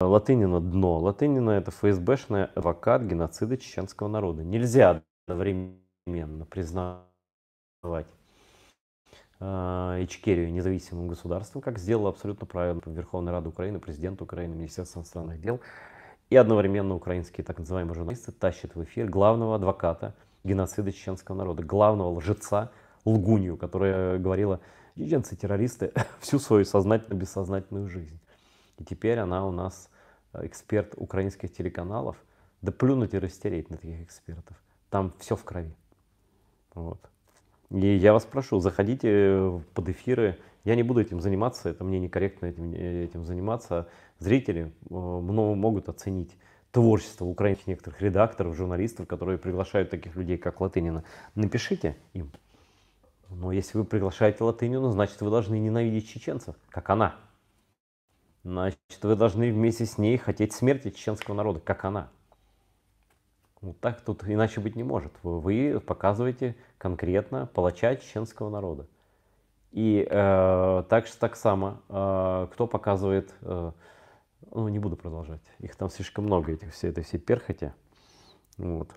Латынина дно. Латынина это ФСБшный адвокат геноцида чеченского народа. Нельзя одновременно признавать э, Ичкерию независимым государством, как сделал абсолютно правильно Верховная Рада Украины, президент Украины, Министерство иностранных дел. И одновременно украинские так называемые журналисты тащат в эфир главного адвоката геноцида чеченского народа, главного лжеца Лгунью, которая говорила, чеченцы террористы всю свою сознательно-бессознательную жизнь. И теперь она у нас э, эксперт украинских телеканалов. Да плюнуть и растереть на таких экспертов. Там все в крови. Вот. И я вас прошу, заходите э, под эфиры. Я не буду этим заниматься, это мне некорректно этим, э, этим заниматься. Зрители много могут оценить творчество украинских некоторых редакторов, журналистов, которые приглашают таких людей, как Латынина. Напишите им. Но если вы приглашаете Латынину, значит, вы должны ненавидеть чеченцев, как она значит, вы должны вместе с ней хотеть смерти чеченского народа, как она. Вот ну, так тут иначе быть не может. Вы показываете конкретно палача чеченского народа. И э, так же так само, э, кто показывает, э, ну не буду продолжать, их там слишком много, этих, все, это все перхоти. Вот.